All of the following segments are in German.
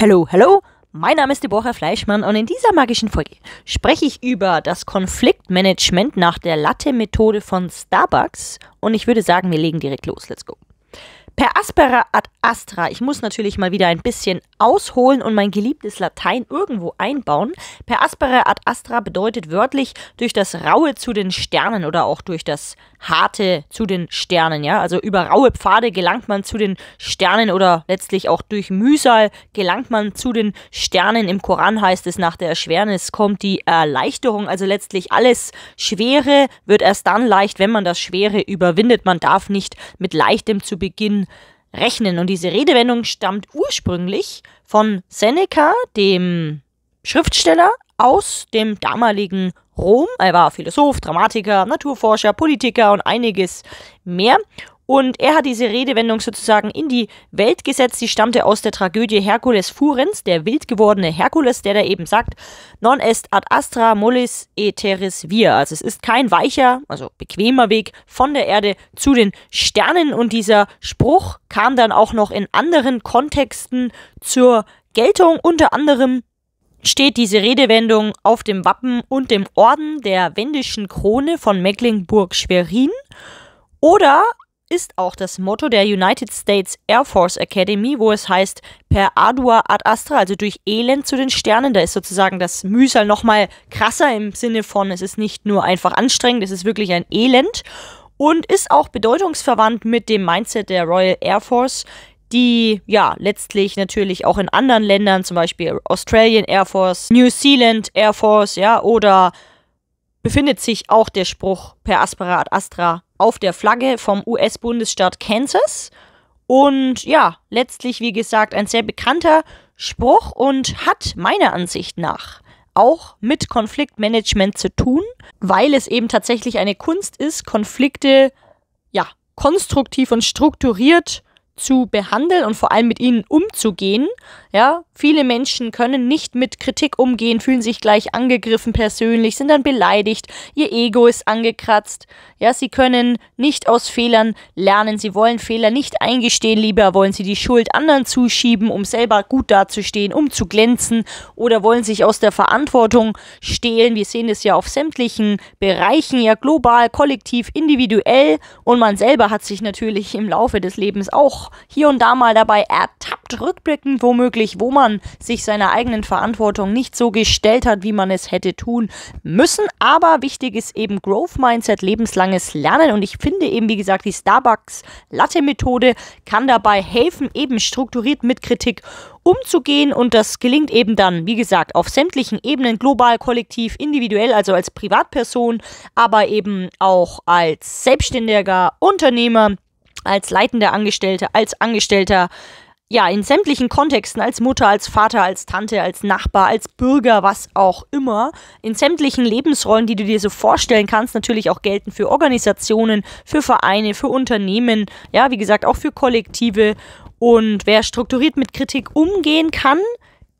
Hello, hello! Mein Name ist Deborah Fleischmann und in dieser magischen Folge spreche ich über das Konfliktmanagement nach der Latte-Methode von Starbucks und ich würde sagen, wir legen direkt los. Let's go. Per Aspera ad Astra, ich muss natürlich mal wieder ein bisschen ausholen und mein geliebtes Latein irgendwo einbauen. Per aspera ad astra bedeutet wörtlich durch das Raue zu den Sternen oder auch durch das Harte zu den Sternen, ja. Also über raue Pfade gelangt man zu den Sternen oder letztlich auch durch Mühsal gelangt man zu den Sternen. Im Koran heißt es, nach der Erschwernis kommt die Erleichterung. Also letztlich alles Schwere wird erst dann leicht, wenn man das Schwere überwindet. Man darf nicht mit Leichtem zu Beginn rechnen. Und diese Redewendung stammt ursprünglich von Seneca, dem Schriftsteller aus dem damaligen Rom. Er war Philosoph, Dramatiker, Naturforscher, Politiker und einiges mehr. Und er hat diese Redewendung sozusagen in die Welt gesetzt. Sie stammte aus der Tragödie Herkules Furens, der wild gewordene Herkules, der da eben sagt, non est ad astra mollis eteris via. Also es ist kein weicher, also bequemer Weg von der Erde zu den Sternen. Und dieser Spruch kam dann auch noch in anderen Kontexten zur Geltung, unter anderem steht diese Redewendung auf dem Wappen und dem Orden der wendischen Krone von Mecklenburg-Schwerin oder ist auch das Motto der United States Air Force Academy, wo es heißt, per adua ad astra, also durch Elend zu den Sternen. Da ist sozusagen das Mühsal nochmal krasser im Sinne von, es ist nicht nur einfach anstrengend, es ist wirklich ein Elend und ist auch bedeutungsverwandt mit dem Mindset der Royal Air Force, die ja letztlich natürlich auch in anderen Ländern, zum Beispiel Australian Air Force, New Zealand Air Force, ja, oder befindet sich auch der Spruch per aspera ad astra auf der Flagge vom US-Bundesstaat Kansas. Und ja, letztlich, wie gesagt, ein sehr bekannter Spruch und hat meiner Ansicht nach auch mit Konfliktmanagement zu tun, weil es eben tatsächlich eine Kunst ist, Konflikte ja konstruktiv und strukturiert zu behandeln und vor allem mit ihnen umzugehen. Ja, viele Menschen können nicht mit Kritik umgehen, fühlen sich gleich angegriffen persönlich, sind dann beleidigt, ihr Ego ist angekratzt. Ja, sie können nicht aus Fehlern lernen, sie wollen Fehler nicht eingestehen, lieber wollen sie die Schuld anderen zuschieben, um selber gut dazustehen, um zu glänzen oder wollen sich aus der Verantwortung stehlen. Wir sehen es ja auf sämtlichen Bereichen, ja global, kollektiv, individuell und man selber hat sich natürlich im Laufe des Lebens auch hier und da mal dabei ertappt, rückblickend womöglich, wo man sich seiner eigenen Verantwortung nicht so gestellt hat, wie man es hätte tun müssen. Aber wichtig ist eben Growth Mindset, lebenslanges Lernen. Und ich finde eben, wie gesagt, die Starbucks Latte Methode kann dabei helfen, eben strukturiert mit Kritik umzugehen und das gelingt eben dann, wie gesagt, auf sämtlichen Ebenen, global, kollektiv, individuell, also als Privatperson, aber eben auch als selbstständiger Unternehmer, als leitender Angestellter, als Angestellter, ja, in sämtlichen Kontexten, als Mutter, als Vater, als Tante, als Nachbar, als Bürger, was auch immer, in sämtlichen Lebensrollen, die du dir so vorstellen kannst, natürlich auch gelten für Organisationen, für Vereine, für Unternehmen, ja, wie gesagt, auch für Kollektive. Und wer strukturiert mit Kritik umgehen kann,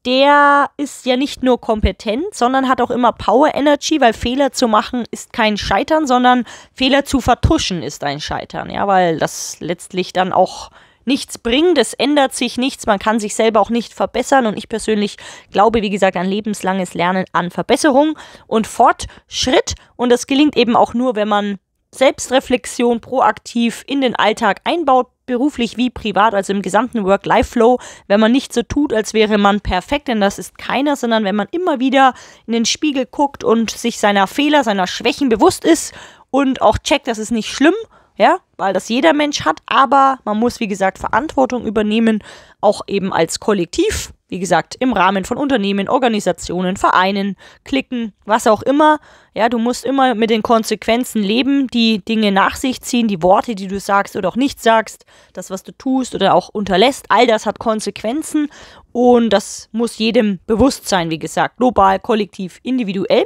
der ist ja nicht nur kompetent, sondern hat auch immer Power Energy, weil Fehler zu machen ist kein Scheitern, sondern Fehler zu vertuschen ist ein Scheitern, ja, weil das letztlich dann auch nichts bringt, es ändert sich nichts, man kann sich selber auch nicht verbessern und ich persönlich glaube, wie gesagt, an lebenslanges Lernen, an Verbesserung und Fortschritt und das gelingt eben auch nur, wenn man Selbstreflexion proaktiv in den Alltag einbaut, beruflich wie privat, also im gesamten Work-Life-Flow, wenn man nicht so tut, als wäre man perfekt, denn das ist keiner, sondern wenn man immer wieder in den Spiegel guckt und sich seiner Fehler, seiner Schwächen bewusst ist und auch checkt, das ist nicht schlimm, ja, weil das jeder Mensch hat, aber man muss, wie gesagt, Verantwortung übernehmen, auch eben als Kollektiv wie gesagt, im Rahmen von Unternehmen, Organisationen, Vereinen, Klicken, was auch immer. Ja, du musst immer mit den Konsequenzen leben, die Dinge nach sich ziehen, die Worte, die du sagst oder auch nicht sagst, das, was du tust oder auch unterlässt, all das hat Konsequenzen und das muss jedem bewusst sein, wie gesagt, global, kollektiv, individuell.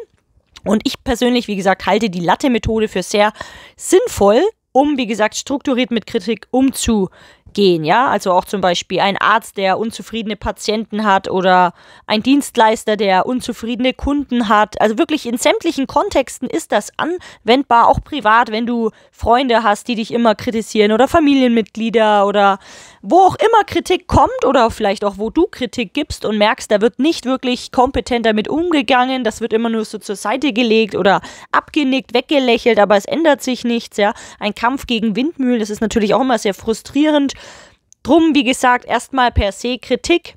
Und ich persönlich, wie gesagt, halte die Latte-Methode für sehr sinnvoll, um, wie gesagt, strukturiert mit Kritik umzugehen gehen, ja? Also auch zum Beispiel ein Arzt, der unzufriedene Patienten hat oder ein Dienstleister, der unzufriedene Kunden hat. Also wirklich in sämtlichen Kontexten ist das anwendbar, auch privat, wenn du Freunde hast, die dich immer kritisieren oder Familienmitglieder oder wo auch immer Kritik kommt oder vielleicht auch wo du Kritik gibst und merkst, da wird nicht wirklich kompetent damit umgegangen, das wird immer nur so zur Seite gelegt oder abgenickt, weggelächelt, aber es ändert sich nichts, ja? Ein Kampf gegen Windmühlen, das ist natürlich auch immer sehr frustrierend Drum, wie gesagt, erstmal per se Kritik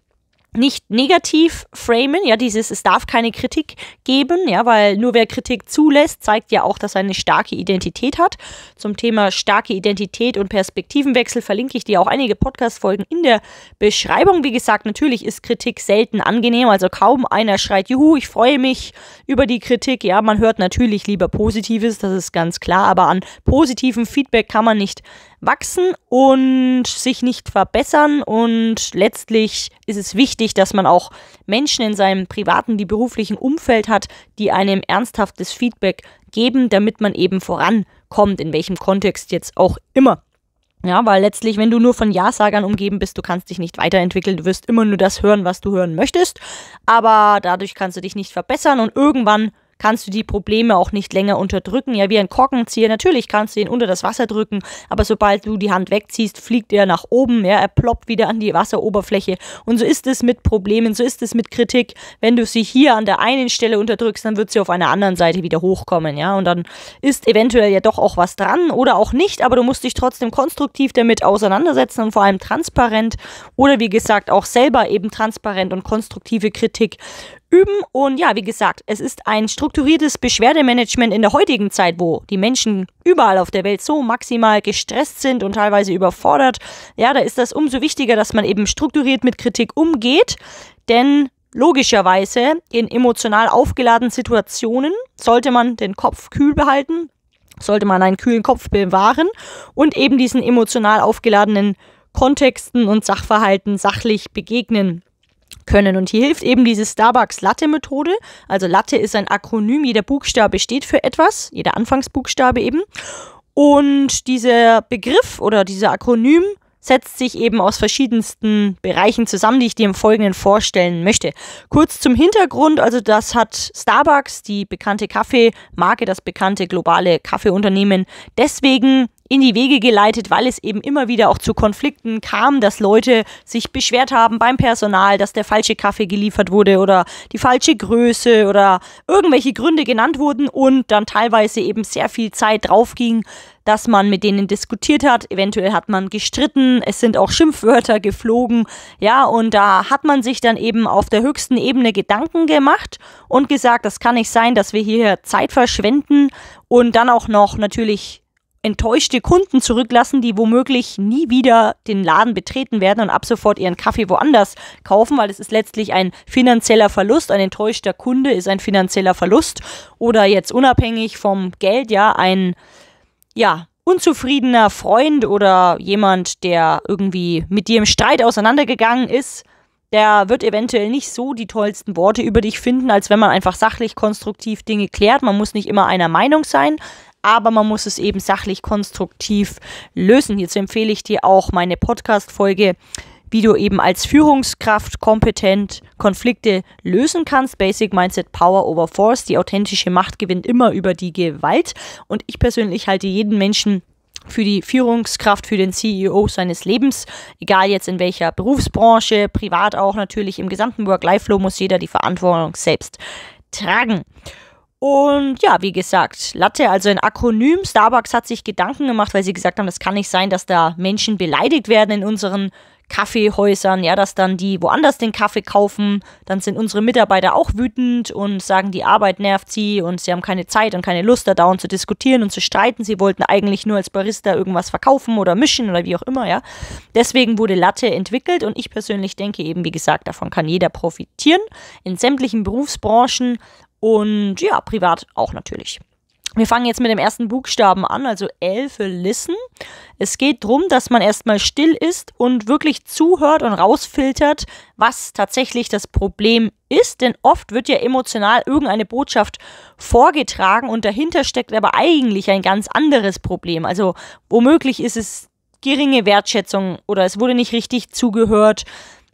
nicht negativ framen, ja, dieses, es darf keine Kritik geben, ja, weil nur wer Kritik zulässt, zeigt ja auch, dass er eine starke Identität hat. Zum Thema starke Identität und Perspektivenwechsel verlinke ich dir auch einige Podcast-Folgen in der Beschreibung. Wie gesagt, natürlich ist Kritik selten angenehm, also kaum einer schreit, juhu, ich freue mich über die Kritik. Ja, man hört natürlich lieber Positives, das ist ganz klar, aber an positivem Feedback kann man nicht wachsen und sich nicht verbessern. Und letztlich ist es wichtig, dass man auch Menschen in seinem privaten die beruflichen Umfeld hat, die einem ernsthaftes Feedback geben, damit man eben vorankommt, in welchem Kontext jetzt auch immer. Ja, weil letztlich, wenn du nur von Ja-Sagern umgeben bist, du kannst dich nicht weiterentwickeln, du wirst immer nur das hören, was du hören möchtest, aber dadurch kannst du dich nicht verbessern und irgendwann kannst du die Probleme auch nicht länger unterdrücken. Ja, wie ein Korkenzieher, natürlich kannst du ihn unter das Wasser drücken, aber sobald du die Hand wegziehst, fliegt er nach oben, ja, er ploppt wieder an die Wasseroberfläche. Und so ist es mit Problemen, so ist es mit Kritik. Wenn du sie hier an der einen Stelle unterdrückst, dann wird sie auf einer anderen Seite wieder hochkommen, ja, und dann ist eventuell ja doch auch was dran oder auch nicht, aber du musst dich trotzdem konstruktiv damit auseinandersetzen und vor allem transparent oder wie gesagt auch selber eben transparent und konstruktive Kritik üben. Und ja, wie gesagt, es ist ein strukturiertes Beschwerdemanagement in der heutigen Zeit, wo die Menschen überall auf der Welt so maximal gestresst sind und teilweise überfordert. Ja, da ist das umso wichtiger, dass man eben strukturiert mit Kritik umgeht. Denn logischerweise in emotional aufgeladenen Situationen sollte man den Kopf kühl behalten, sollte man einen kühlen Kopf bewahren und eben diesen emotional aufgeladenen Kontexten und Sachverhalten sachlich begegnen können. Und hier hilft eben diese Starbucks-Latte-Methode. Also Latte ist ein Akronym, jeder Buchstabe steht für etwas, jeder Anfangsbuchstabe eben. Und dieser Begriff oder dieser Akronym setzt sich eben aus verschiedensten Bereichen zusammen, die ich dir im Folgenden vorstellen möchte. Kurz zum Hintergrund, also das hat Starbucks, die bekannte Kaffeemarke, das bekannte globale Kaffeeunternehmen, deswegen in die Wege geleitet, weil es eben immer wieder auch zu Konflikten kam, dass Leute sich beschwert haben beim Personal, dass der falsche Kaffee geliefert wurde oder die falsche Größe oder irgendwelche Gründe genannt wurden und dann teilweise eben sehr viel Zeit draufging, dass man mit denen diskutiert hat. Eventuell hat man gestritten, es sind auch Schimpfwörter geflogen. Ja, und da hat man sich dann eben auf der höchsten Ebene Gedanken gemacht und gesagt, das kann nicht sein, dass wir hier Zeit verschwenden und dann auch noch natürlich enttäuschte Kunden zurücklassen, die womöglich nie wieder den Laden betreten werden und ab sofort ihren Kaffee woanders kaufen, weil es ist letztlich ein finanzieller Verlust. Ein enttäuschter Kunde ist ein finanzieller Verlust oder jetzt unabhängig vom Geld, ja, ein, ja, unzufriedener Freund oder jemand, der irgendwie mit dir im Streit auseinandergegangen ist, der wird eventuell nicht so die tollsten Worte über dich finden, als wenn man einfach sachlich konstruktiv Dinge klärt. Man muss nicht immer einer Meinung sein aber man muss es eben sachlich konstruktiv lösen. Jetzt empfehle ich dir auch meine Podcast-Folge wie du eben als Führungskraft kompetent Konflikte lösen kannst. Basic Mindset Power over Force. Die authentische Macht gewinnt immer über die Gewalt. Und ich persönlich halte jeden Menschen für die Führungskraft, für den CEO seines Lebens, egal jetzt in welcher Berufsbranche, privat auch natürlich, im gesamten Work-Life-Flow muss jeder die Verantwortung selbst tragen. Und ja, wie gesagt, Latte, also ein Akronym. Starbucks hat sich Gedanken gemacht, weil sie gesagt haben, das kann nicht sein, dass da Menschen beleidigt werden in unseren Kaffeehäusern, ja, dass dann die woanders den Kaffee kaufen, dann sind unsere Mitarbeiter auch wütend und sagen, die Arbeit nervt sie und sie haben keine Zeit und keine Lust, da dauernd zu diskutieren und zu streiten. Sie wollten eigentlich nur als Barista irgendwas verkaufen oder mischen oder wie auch immer, ja. Deswegen wurde Latte entwickelt und ich persönlich denke eben, wie gesagt, davon kann jeder profitieren in sämtlichen Berufsbranchen und ja, privat auch natürlich. Wir fangen jetzt mit dem ersten Buchstaben an, also L für Listen. Es geht darum, dass man erstmal still ist und wirklich zuhört und rausfiltert, was tatsächlich das Problem ist. Denn oft wird ja emotional irgendeine Botschaft vorgetragen und dahinter steckt aber eigentlich ein ganz anderes Problem. Also womöglich ist es geringe Wertschätzung oder es wurde nicht richtig zugehört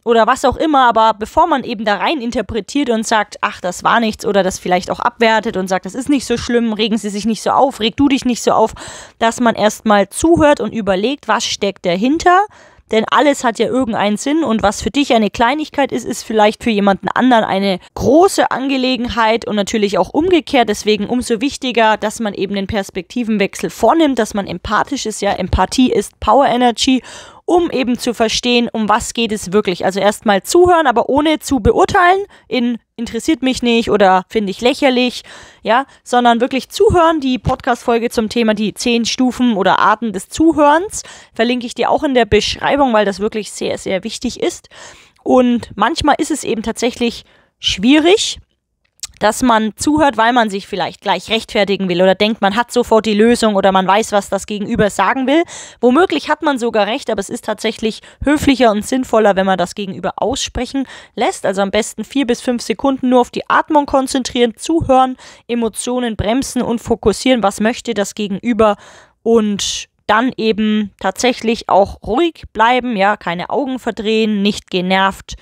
oder was auch immer, aber bevor man eben da rein interpretiert und sagt, ach, das war nichts oder das vielleicht auch abwertet und sagt, das ist nicht so schlimm, regen Sie sich nicht so auf, reg du dich nicht so auf, dass man erstmal zuhört und überlegt, was steckt dahinter, denn alles hat ja irgendeinen Sinn und was für dich eine Kleinigkeit ist, ist vielleicht für jemanden anderen eine große Angelegenheit und natürlich auch umgekehrt. Deswegen umso wichtiger, dass man eben den Perspektivenwechsel vornimmt, dass man empathisch ist. Ja, Empathie ist Power Energy um eben zu verstehen, um was geht es wirklich. Also erstmal zuhören, aber ohne zu beurteilen in interessiert mich nicht oder finde ich lächerlich, ja, sondern wirklich zuhören. Die Podcast-Folge zum Thema die zehn Stufen oder Arten des Zuhörens verlinke ich dir auch in der Beschreibung, weil das wirklich sehr, sehr wichtig ist. Und manchmal ist es eben tatsächlich schwierig, dass man zuhört, weil man sich vielleicht gleich rechtfertigen will oder denkt, man hat sofort die Lösung oder man weiß, was das Gegenüber sagen will. Womöglich hat man sogar recht, aber es ist tatsächlich höflicher und sinnvoller, wenn man das Gegenüber aussprechen lässt. Also am besten vier bis fünf Sekunden nur auf die Atmung konzentrieren, zuhören, Emotionen bremsen und fokussieren, was möchte das Gegenüber und dann eben tatsächlich auch ruhig bleiben, ja, keine Augen verdrehen, nicht genervt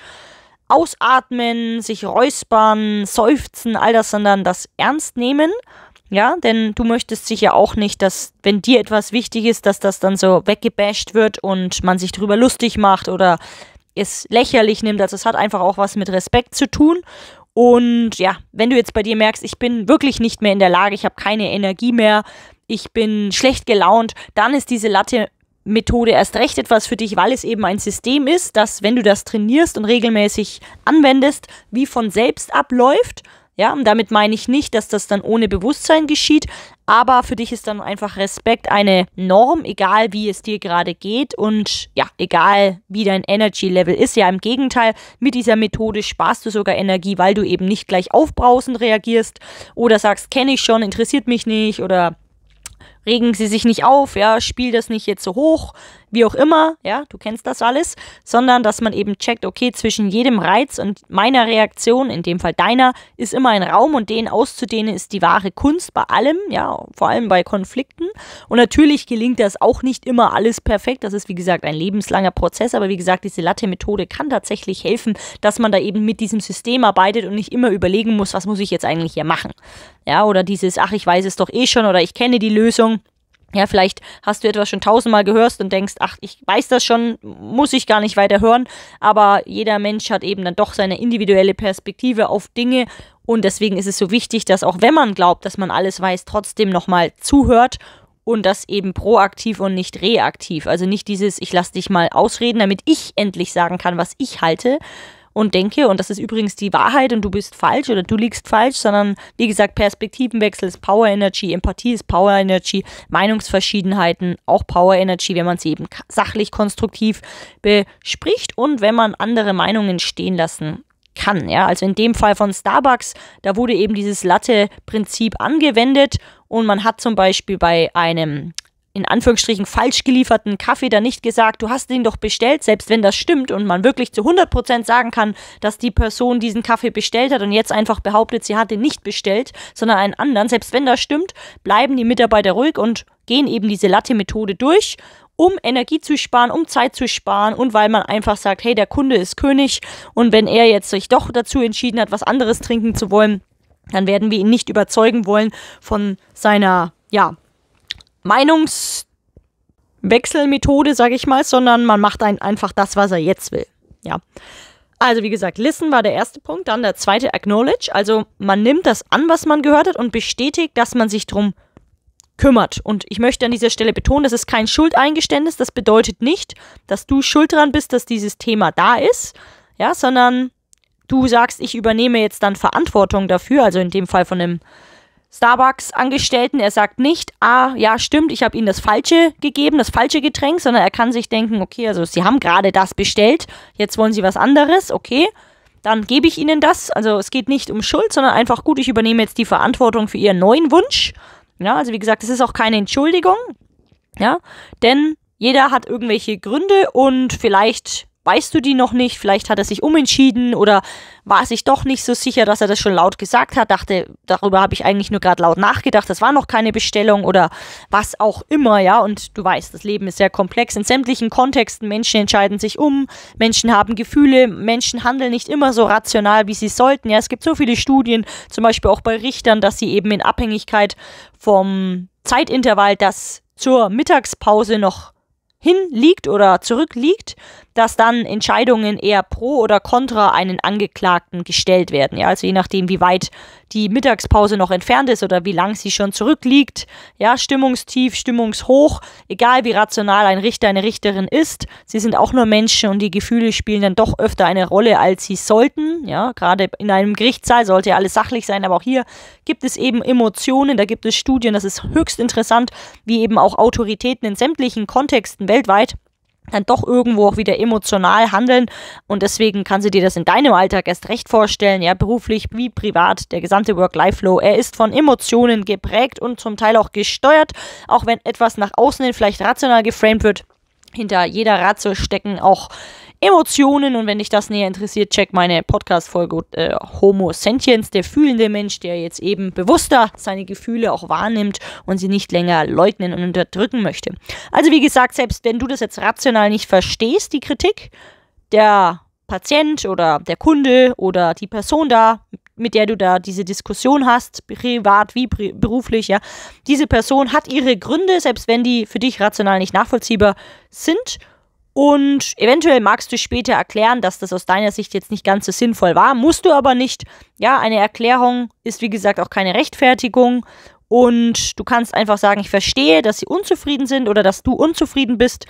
Ausatmen, sich räuspern, seufzen, all das, sondern das ernst nehmen. Ja, denn du möchtest sicher auch nicht, dass, wenn dir etwas wichtig ist, dass das dann so weggebasht wird und man sich drüber lustig macht oder es lächerlich nimmt. Also es hat einfach auch was mit Respekt zu tun. Und ja, wenn du jetzt bei dir merkst, ich bin wirklich nicht mehr in der Lage, ich habe keine Energie mehr, ich bin schlecht gelaunt, dann ist diese Latte Methode erst recht etwas für dich, weil es eben ein System ist, das, wenn du das trainierst und regelmäßig anwendest, wie von selbst abläuft. Ja, und damit meine ich nicht, dass das dann ohne Bewusstsein geschieht, aber für dich ist dann einfach Respekt eine Norm, egal wie es dir gerade geht und ja, egal wie dein Energy Level ist. Ja, im Gegenteil, mit dieser Methode sparst du sogar Energie, weil du eben nicht gleich aufbrausend reagierst oder sagst, kenne ich schon, interessiert mich nicht oder regen sie sich nicht auf, ja, spiel das nicht jetzt so hoch, wie auch immer, ja, du kennst das alles, sondern dass man eben checkt, okay, zwischen jedem Reiz und meiner Reaktion, in dem Fall deiner, ist immer ein Raum und den auszudehnen ist die wahre Kunst bei allem, ja, vor allem bei Konflikten. Und natürlich gelingt das auch nicht immer alles perfekt. Das ist, wie gesagt, ein lebenslanger Prozess, aber wie gesagt, diese Latte-Methode kann tatsächlich helfen, dass man da eben mit diesem System arbeitet und nicht immer überlegen muss, was muss ich jetzt eigentlich hier machen. Ja, oder dieses, ach, ich weiß es doch eh schon oder ich kenne die Lösung. Ja, vielleicht hast du etwas schon tausendmal gehört und denkst, ach, ich weiß das schon, muss ich gar nicht weiter hören. Aber jeder Mensch hat eben dann doch seine individuelle Perspektive auf Dinge. Und deswegen ist es so wichtig, dass auch wenn man glaubt, dass man alles weiß, trotzdem nochmal zuhört und das eben proaktiv und nicht reaktiv. Also nicht dieses, ich lass dich mal ausreden, damit ich endlich sagen kann, was ich halte, und denke, und das ist übrigens die Wahrheit und du bist falsch oder du liegst falsch, sondern wie gesagt, Perspektivenwechsel ist Power Energy, Empathie ist Power Energy, Meinungsverschiedenheiten auch Power Energy, wenn man sie eben sachlich konstruktiv bespricht und wenn man andere Meinungen stehen lassen kann. Ja? Also in dem Fall von Starbucks, da wurde eben dieses Latte-Prinzip angewendet und man hat zum Beispiel bei einem in Anführungsstrichen falsch gelieferten Kaffee da nicht gesagt, du hast den doch bestellt, selbst wenn das stimmt und man wirklich zu 100% sagen kann, dass die Person diesen Kaffee bestellt hat und jetzt einfach behauptet, sie hat den nicht bestellt, sondern einen anderen, selbst wenn das stimmt, bleiben die Mitarbeiter ruhig und gehen eben diese Latte-Methode durch, um Energie zu sparen, um Zeit zu sparen und weil man einfach sagt, hey, der Kunde ist König und wenn er jetzt sich doch dazu entschieden hat, was anderes trinken zu wollen, dann werden wir ihn nicht überzeugen wollen von seiner, ja, Meinungswechselmethode, sage ich mal, sondern man macht ein, einfach das, was er jetzt will. Ja. Also wie gesagt, Listen war der erste Punkt, dann der zweite Acknowledge, also man nimmt das an, was man gehört hat und bestätigt, dass man sich drum kümmert. Und ich möchte an dieser Stelle betonen, das ist kein Schuldeingeständnis, das bedeutet nicht, dass du schuld dran bist, dass dieses Thema da ist, ja, sondern du sagst, ich übernehme jetzt dann Verantwortung dafür, also in dem Fall von einem Starbucks-Angestellten. Er sagt nicht, ah, ja, stimmt, ich habe ihnen das Falsche gegeben, das falsche Getränk, sondern er kann sich denken, okay, also sie haben gerade das bestellt, jetzt wollen sie was anderes, okay, dann gebe ich ihnen das. Also es geht nicht um Schuld, sondern einfach, gut, ich übernehme jetzt die Verantwortung für ihren neuen Wunsch. Ja, also wie gesagt, es ist auch keine Entschuldigung, ja, denn jeder hat irgendwelche Gründe und vielleicht weißt du die noch nicht, vielleicht hat er sich umentschieden oder war sich doch nicht so sicher, dass er das schon laut gesagt hat, dachte, darüber habe ich eigentlich nur gerade laut nachgedacht, das war noch keine Bestellung oder was auch immer, ja, und du weißt, das Leben ist sehr komplex in sämtlichen Kontexten, Menschen entscheiden sich um, Menschen haben Gefühle, Menschen handeln nicht immer so rational, wie sie sollten, ja, es gibt so viele Studien, zum Beispiel auch bei Richtern, dass sie eben in Abhängigkeit vom Zeitintervall, das zur Mittagspause noch hinliegt oder zurückliegt, dass dann Entscheidungen eher pro oder contra einen Angeklagten gestellt werden. Ja, also je nachdem, wie weit die Mittagspause noch entfernt ist oder wie lang sie schon zurückliegt. Ja, stimmungstief, stimmungshoch, egal wie rational ein Richter, eine Richterin ist, sie sind auch nur Menschen und die Gefühle spielen dann doch öfter eine Rolle, als sie sollten. Ja, gerade in einem Gerichtssaal sollte ja alles sachlich sein, aber auch hier gibt es eben Emotionen, da gibt es Studien, das ist höchst interessant, wie eben auch Autoritäten in sämtlichen Kontexten weltweit dann doch irgendwo auch wieder emotional handeln und deswegen kann sie dir das in deinem Alltag erst recht vorstellen, ja, beruflich wie privat, der gesamte Work-Life-Flow, er ist von Emotionen geprägt und zum Teil auch gesteuert, auch wenn etwas nach außen hin vielleicht rational geframed wird, hinter jeder Ratio stecken auch Emotionen. Und wenn dich das näher interessiert, check meine Podcast-Folge äh, Homo Sentiens, der fühlende Mensch, der jetzt eben bewusster seine Gefühle auch wahrnimmt und sie nicht länger leugnen und unterdrücken möchte. Also wie gesagt, selbst wenn du das jetzt rational nicht verstehst, die Kritik, der Patient oder der Kunde oder die Person da, mit der du da diese Diskussion hast, privat wie beruflich, ja, diese Person hat ihre Gründe, selbst wenn die für dich rational nicht nachvollziehbar sind und eventuell magst du später erklären, dass das aus deiner Sicht jetzt nicht ganz so sinnvoll war. Musst du aber nicht. Ja, eine Erklärung ist wie gesagt auch keine Rechtfertigung. Und du kannst einfach sagen, ich verstehe, dass sie unzufrieden sind oder dass du unzufrieden bist.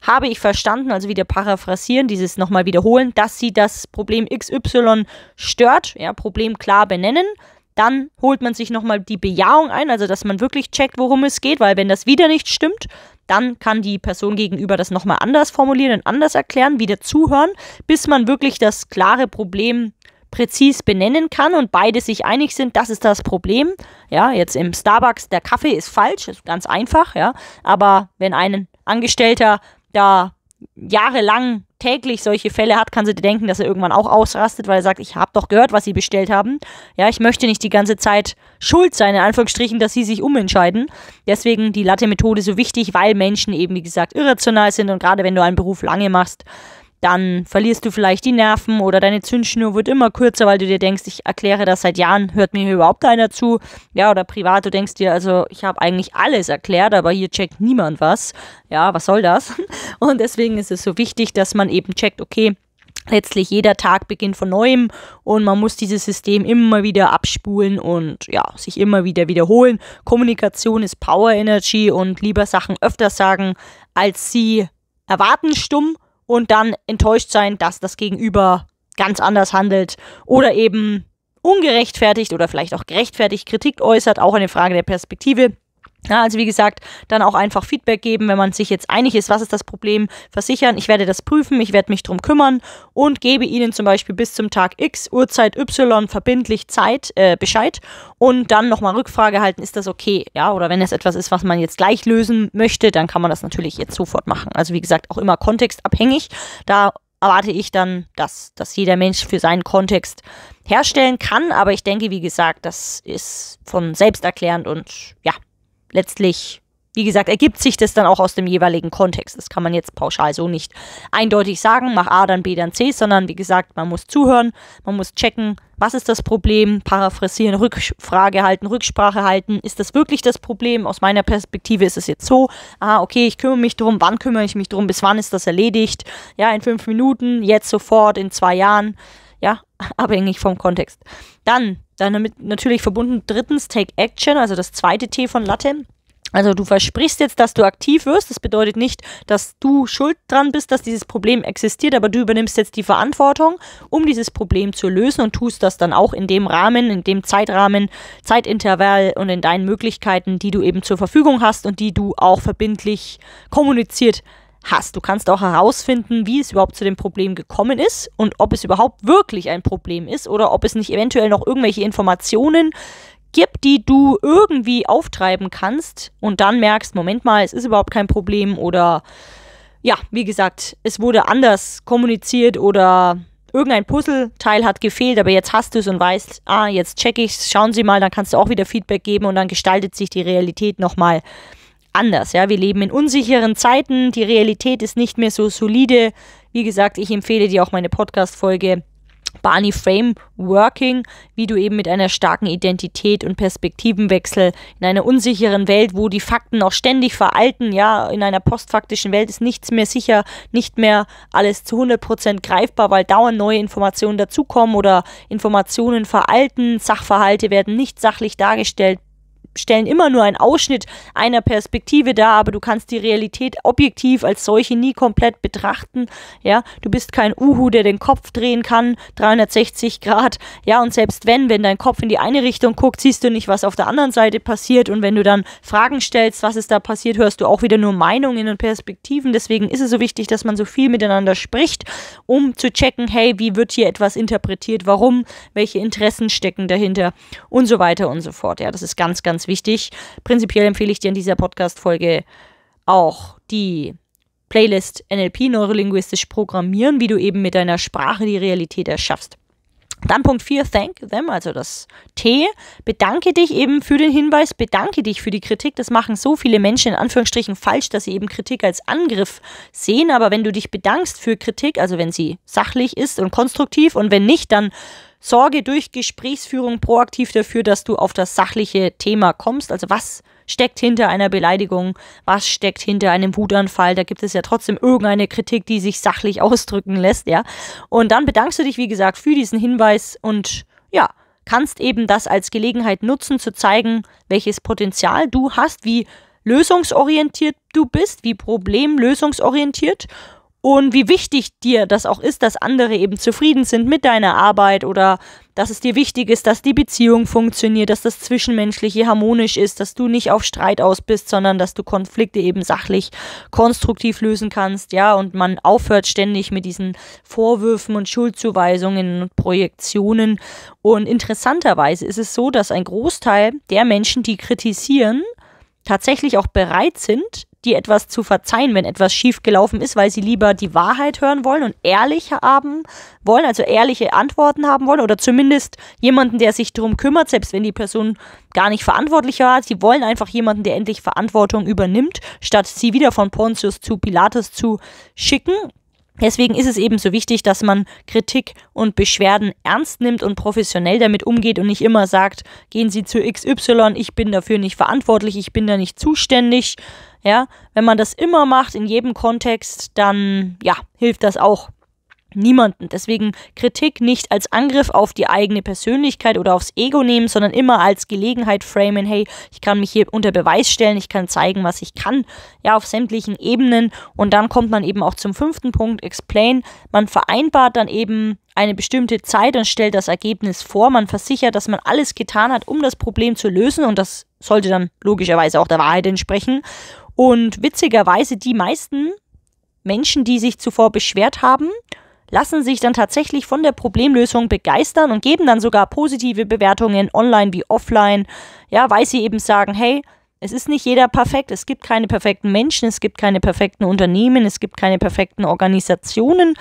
Habe ich verstanden, also wieder paraphrasieren, dieses nochmal wiederholen, dass sie das Problem XY stört, ja, Problem klar benennen dann holt man sich nochmal die Bejahung ein, also dass man wirklich checkt, worum es geht, weil wenn das wieder nicht stimmt, dann kann die Person gegenüber das nochmal anders formulieren und anders erklären, wieder zuhören, bis man wirklich das klare Problem präzis benennen kann und beide sich einig sind, das ist das Problem. Ja, jetzt im Starbucks, der Kaffee ist falsch, ist ganz einfach, ja. Aber wenn ein Angestellter da jahrelang täglich solche Fälle hat, kann sie denken, dass er irgendwann auch ausrastet, weil er sagt, ich habe doch gehört, was sie bestellt haben. Ja, ich möchte nicht die ganze Zeit schuld sein, in Anführungsstrichen, dass sie sich umentscheiden. Deswegen die Latte-Methode so wichtig, weil Menschen eben, wie gesagt, irrational sind und gerade wenn du einen Beruf lange machst, dann verlierst du vielleicht die Nerven oder deine Zündschnur wird immer kürzer, weil du dir denkst, ich erkläre das seit Jahren, hört mir hier überhaupt keiner zu. Ja, oder privat, du denkst dir, also ich habe eigentlich alles erklärt, aber hier checkt niemand was. Ja, was soll das? Und deswegen ist es so wichtig, dass man eben checkt, okay, letztlich jeder Tag beginnt von neuem und man muss dieses System immer wieder abspulen und ja, sich immer wieder wiederholen. Kommunikation ist Power Energy und lieber Sachen öfter sagen, als sie erwarten stumm und dann enttäuscht sein, dass das Gegenüber ganz anders handelt oder eben ungerechtfertigt oder vielleicht auch gerechtfertigt Kritik äußert, auch eine Frage der Perspektive. Ja, also wie gesagt, dann auch einfach Feedback geben, wenn man sich jetzt einig ist, was ist das Problem, versichern, ich werde das prüfen, ich werde mich drum kümmern und gebe Ihnen zum Beispiel bis zum Tag X, Uhrzeit Y, verbindlich Zeit äh, Bescheid und dann nochmal Rückfrage halten, ist das okay? Ja, oder wenn es etwas ist, was man jetzt gleich lösen möchte, dann kann man das natürlich jetzt sofort machen. Also wie gesagt, auch immer kontextabhängig. Da erwarte ich dann, dass, dass jeder Mensch für seinen Kontext herstellen kann. Aber ich denke, wie gesagt, das ist von selbsterklärend und ja, letztlich, wie gesagt, ergibt sich das dann auch aus dem jeweiligen Kontext. Das kann man jetzt pauschal so nicht eindeutig sagen, mach A, dann B, dann C, sondern wie gesagt, man muss zuhören, man muss checken, was ist das Problem, paraphrasieren, Rückfrage halten, Rücksprache halten, ist das wirklich das Problem? Aus meiner Perspektive ist es jetzt so, ah, okay, ich kümmere mich drum, wann kümmere ich mich drum, bis wann ist das erledigt? Ja, in fünf Minuten, jetzt sofort, in zwei Jahren, ja, abhängig vom Kontext. Dann dann damit natürlich verbunden drittens Take Action, also das zweite T von Latte. Also du versprichst jetzt, dass du aktiv wirst. Das bedeutet nicht, dass du schuld dran bist, dass dieses Problem existiert, aber du übernimmst jetzt die Verantwortung, um dieses Problem zu lösen und tust das dann auch in dem Rahmen, in dem Zeitrahmen, Zeitintervall und in deinen Möglichkeiten, die du eben zur Verfügung hast und die du auch verbindlich kommuniziert hast hast. Du kannst auch herausfinden, wie es überhaupt zu dem Problem gekommen ist und ob es überhaupt wirklich ein Problem ist oder ob es nicht eventuell noch irgendwelche Informationen gibt, die du irgendwie auftreiben kannst und dann merkst, Moment mal, es ist überhaupt kein Problem oder ja, wie gesagt, es wurde anders kommuniziert oder irgendein Puzzleteil hat gefehlt, aber jetzt hast du es und weißt, ah, jetzt check ich's, schauen Sie mal, dann kannst du auch wieder Feedback geben und dann gestaltet sich die Realität nochmal mal anders. Ja, wir leben in unsicheren Zeiten, die Realität ist nicht mehr so solide. Wie gesagt, ich empfehle dir auch meine Podcast-Folge Barney Frame Working, wie du eben mit einer starken Identität und Perspektivenwechsel in einer unsicheren Welt, wo die Fakten auch ständig veralten, ja, in einer postfaktischen Welt ist nichts mehr sicher, nicht mehr alles zu 100% greifbar, weil dauernd neue Informationen dazukommen oder Informationen veralten, Sachverhalte werden nicht sachlich dargestellt, stellen immer nur einen Ausschnitt einer Perspektive dar, aber du kannst die Realität objektiv als solche nie komplett betrachten. Ja, du bist kein Uhu, der den Kopf drehen kann, 360 Grad. Ja, und selbst wenn, wenn dein Kopf in die eine Richtung guckt, siehst du nicht, was auf der anderen Seite passiert. Und wenn du dann Fragen stellst, was ist da passiert, hörst du auch wieder nur Meinungen und Perspektiven. Deswegen ist es so wichtig, dass man so viel miteinander spricht, um zu checken, hey, wie wird hier etwas interpretiert, warum, welche Interessen stecken dahinter und so weiter und so fort. Ja, das ist ganz, ganz ganz wichtig. Prinzipiell empfehle ich dir in dieser Podcast-Folge auch die Playlist NLP neurolinguistisch programmieren, wie du eben mit deiner Sprache die Realität erschaffst. Dann Punkt 4, thank them, also das T. Bedanke dich eben für den Hinweis, bedanke dich für die Kritik. Das machen so viele Menschen in Anführungsstrichen falsch, dass sie eben Kritik als Angriff sehen. Aber wenn du dich bedankst für Kritik, also wenn sie sachlich ist und konstruktiv und wenn nicht, dann sorge durch Gesprächsführung proaktiv dafür, dass du auf das sachliche Thema kommst. Also was steckt hinter einer Beleidigung, was steckt hinter einem Wutanfall. Da gibt es ja trotzdem irgendeine Kritik, die sich sachlich ausdrücken lässt, ja. Und dann bedankst du dich, wie gesagt, für diesen Hinweis und ja, kannst eben das als Gelegenheit nutzen, zu zeigen, welches Potenzial du hast, wie lösungsorientiert du bist, wie problemlösungsorientiert und wie wichtig dir das auch ist, dass andere eben zufrieden sind mit deiner Arbeit oder dass es dir wichtig ist, dass die Beziehung funktioniert, dass das Zwischenmenschliche harmonisch ist, dass du nicht auf Streit aus bist, sondern dass du Konflikte eben sachlich, konstruktiv lösen kannst, ja, und man aufhört ständig mit diesen Vorwürfen und Schuldzuweisungen und Projektionen. Und interessanterweise ist es so, dass ein Großteil der Menschen, die kritisieren, tatsächlich auch bereit sind, die etwas zu verzeihen, wenn etwas schief gelaufen ist, weil sie lieber die Wahrheit hören wollen und ehrlich haben wollen, also ehrliche Antworten haben wollen oder zumindest jemanden, der sich darum kümmert, selbst wenn die Person gar nicht verantwortlich war. Sie wollen einfach jemanden, der endlich Verantwortung übernimmt, statt sie wieder von Pontius zu Pilatus zu schicken. Deswegen ist es eben so wichtig, dass man Kritik und Beschwerden ernst nimmt und professionell damit umgeht und nicht immer sagt, gehen Sie zu XY, ich bin dafür nicht verantwortlich, ich bin da nicht zuständig. Ja, wenn man das immer macht in jedem Kontext, dann ja, hilft das auch niemanden. Deswegen Kritik nicht als Angriff auf die eigene Persönlichkeit oder aufs Ego nehmen, sondern immer als Gelegenheit framen, hey, ich kann mich hier unter Beweis stellen, ich kann zeigen, was ich kann, ja, auf sämtlichen Ebenen. Und dann kommt man eben auch zum fünften Punkt, explain. Man vereinbart dann eben eine bestimmte Zeit und stellt das Ergebnis vor. Man versichert, dass man alles getan hat, um das Problem zu lösen und das sollte dann logischerweise auch der Wahrheit entsprechen. Und witzigerweise, die meisten Menschen, die sich zuvor beschwert haben, lassen sich dann tatsächlich von der Problemlösung begeistern und geben dann sogar positive Bewertungen online wie offline, ja, weil sie eben sagen, hey, es ist nicht jeder perfekt, es gibt keine perfekten Menschen, es gibt keine perfekten Unternehmen, es gibt keine perfekten Organisationen,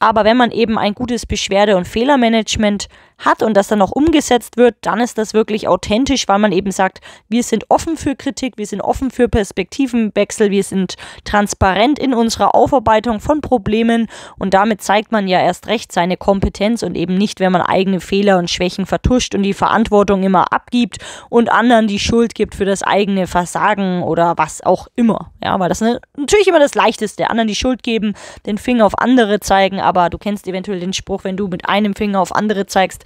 aber wenn man eben ein gutes Beschwerde- und Fehlermanagement hat und das dann auch umgesetzt wird, dann ist das wirklich authentisch, weil man eben sagt, wir sind offen für Kritik, wir sind offen für Perspektivenwechsel, wir sind transparent in unserer Aufarbeitung von Problemen und damit zeigt man ja erst recht seine Kompetenz und eben nicht, wenn man eigene Fehler und Schwächen vertuscht und die Verantwortung immer abgibt und anderen die Schuld gibt für das eigene Versagen oder was auch immer. Ja, weil das ne, natürlich immer das Leichteste, anderen die Schuld geben, den Finger auf andere zeigen, aber du kennst eventuell den Spruch, wenn du mit einem Finger auf andere zeigst,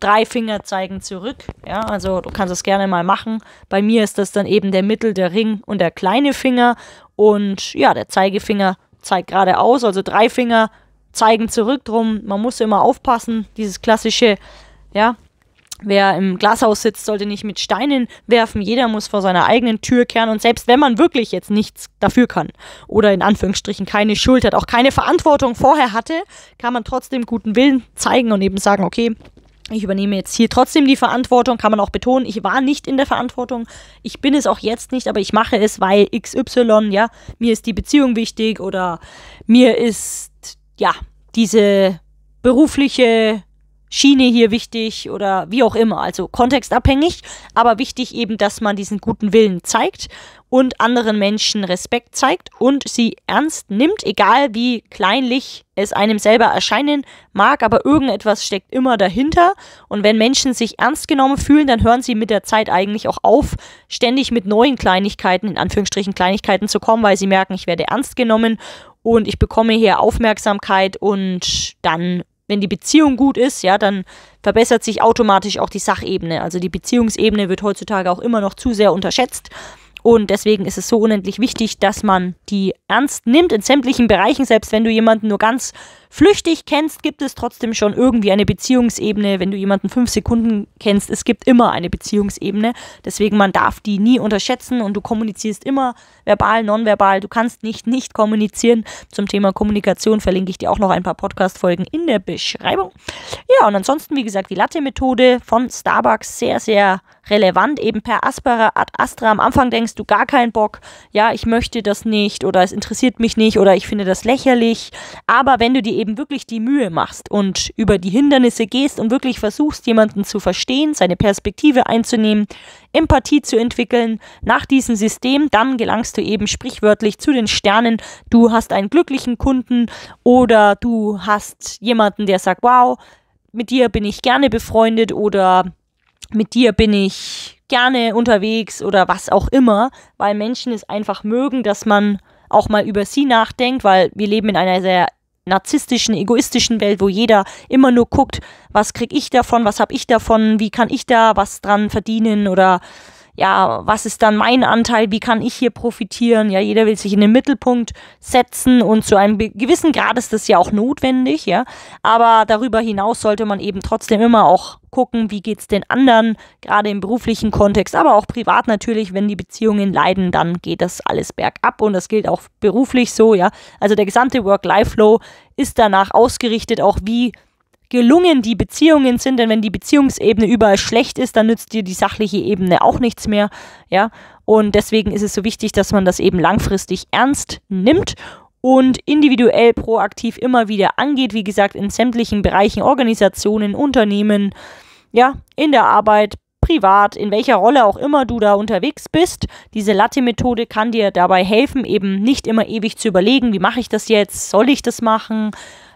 drei Finger zeigen zurück. Ja, also du kannst das gerne mal machen. Bei mir ist das dann eben der Mittel, der Ring und der kleine Finger. Und ja, der Zeigefinger zeigt geradeaus, also drei Finger zeigen zurück drum. Man muss immer aufpassen, dieses klassische, ja, wer im Glashaus sitzt, sollte nicht mit Steinen werfen. Jeder muss vor seiner eigenen Tür kehren. Und selbst wenn man wirklich jetzt nichts dafür kann oder in Anführungsstrichen keine Schuld hat, auch keine Verantwortung vorher hatte, kann man trotzdem guten Willen zeigen und eben sagen, okay, ich übernehme jetzt hier trotzdem die Verantwortung, kann man auch betonen, ich war nicht in der Verantwortung, ich bin es auch jetzt nicht, aber ich mache es, weil XY, ja, mir ist die Beziehung wichtig oder mir ist, ja, diese berufliche Schiene hier wichtig oder wie auch immer. Also kontextabhängig, aber wichtig eben, dass man diesen guten Willen zeigt und anderen Menschen Respekt zeigt und sie ernst nimmt, egal wie kleinlich es einem selber erscheinen mag, aber irgendetwas steckt immer dahinter. Und wenn Menschen sich ernst genommen fühlen, dann hören sie mit der Zeit eigentlich auch auf, ständig mit neuen Kleinigkeiten, in Anführungsstrichen Kleinigkeiten zu kommen, weil sie merken, ich werde ernst genommen und ich bekomme hier Aufmerksamkeit und dann wenn die Beziehung gut ist, ja, dann verbessert sich automatisch auch die Sachebene. Also die Beziehungsebene wird heutzutage auch immer noch zu sehr unterschätzt. Und deswegen ist es so unendlich wichtig, dass man die ernst nimmt in sämtlichen Bereichen, selbst wenn du jemanden nur ganz flüchtig kennst, gibt es trotzdem schon irgendwie eine Beziehungsebene. Wenn du jemanden fünf Sekunden kennst, es gibt immer eine Beziehungsebene. Deswegen, man darf die nie unterschätzen und du kommunizierst immer verbal, nonverbal. Du kannst nicht nicht kommunizieren. Zum Thema Kommunikation verlinke ich dir auch noch ein paar Podcast-Folgen in der Beschreibung. Ja, und ansonsten, wie gesagt, die Latte-Methode von Starbucks sehr, sehr relevant. Eben per Aspera ad Astra. Am Anfang denkst du gar keinen Bock. Ja, ich möchte das nicht oder es interessiert mich nicht oder ich finde das lächerlich. Aber wenn du die eben wirklich die Mühe machst und über die Hindernisse gehst und wirklich versuchst, jemanden zu verstehen, seine Perspektive einzunehmen, Empathie zu entwickeln, nach diesem System, dann gelangst du eben sprichwörtlich zu den Sternen. Du hast einen glücklichen Kunden oder du hast jemanden, der sagt, wow, mit dir bin ich gerne befreundet oder mit dir bin ich gerne unterwegs oder was auch immer, weil Menschen es einfach mögen, dass man auch mal über sie nachdenkt, weil wir leben in einer sehr narzisstischen, egoistischen Welt, wo jeder immer nur guckt, was krieg ich davon, was habe ich davon, wie kann ich da was dran verdienen oder ja, was ist dann mein Anteil, wie kann ich hier profitieren? Ja, jeder will sich in den Mittelpunkt setzen und zu einem gewissen Grad ist das ja auch notwendig, ja. Aber darüber hinaus sollte man eben trotzdem immer auch gucken, wie geht's den anderen, gerade im beruflichen Kontext, aber auch privat natürlich, wenn die Beziehungen leiden, dann geht das alles bergab und das gilt auch beruflich so, ja. Also der gesamte Work-Life-Flow ist danach ausgerichtet, auch wie gelungen die Beziehungen sind, denn wenn die Beziehungsebene überall schlecht ist, dann nützt dir die sachliche Ebene auch nichts mehr, ja. Und deswegen ist es so wichtig, dass man das eben langfristig ernst nimmt und individuell proaktiv immer wieder angeht, wie gesagt, in sämtlichen Bereichen, Organisationen, Unternehmen, ja, in der Arbeit, privat, in welcher Rolle auch immer du da unterwegs bist. Diese Latte-Methode kann dir dabei helfen, eben nicht immer ewig zu überlegen, wie mache ich das jetzt, soll ich das machen,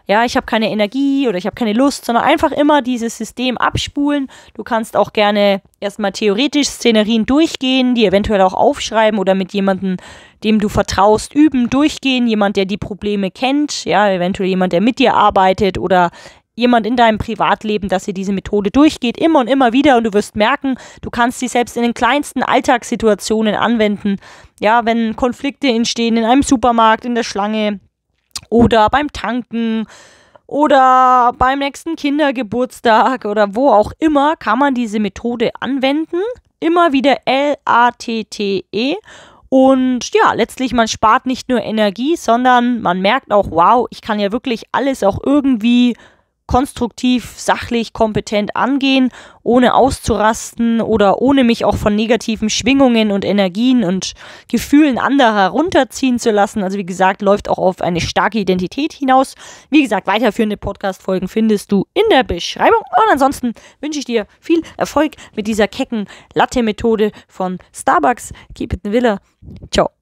ja, ich habe keine Energie oder ich habe keine Lust, sondern einfach immer dieses System abspulen. Du kannst auch gerne erstmal theoretisch Szenerien durchgehen, die eventuell auch aufschreiben oder mit jemandem, dem du vertraust, üben, durchgehen. Jemand, der die Probleme kennt, ja, eventuell jemand, der mit dir arbeitet oder jemand in deinem Privatleben, dass ihr diese Methode durchgeht, immer und immer wieder und du wirst merken, du kannst sie selbst in den kleinsten Alltagssituationen anwenden. Ja, wenn Konflikte entstehen in einem Supermarkt, in der Schlange, oder beim Tanken oder beim nächsten Kindergeburtstag oder wo auch immer kann man diese Methode anwenden. Immer wieder L-A-T-T-E. Und ja, letztlich, man spart nicht nur Energie, sondern man merkt auch, wow, ich kann ja wirklich alles auch irgendwie konstruktiv, sachlich, kompetent angehen, ohne auszurasten oder ohne mich auch von negativen Schwingungen und Energien und Gefühlen anderer runterziehen zu lassen. Also wie gesagt, läuft auch auf eine starke Identität hinaus. Wie gesagt, weiterführende Podcast-Folgen findest du in der Beschreibung. Und ansonsten wünsche ich dir viel Erfolg mit dieser kecken Latte-Methode von Starbucks. Keep it in the Villa. Ciao.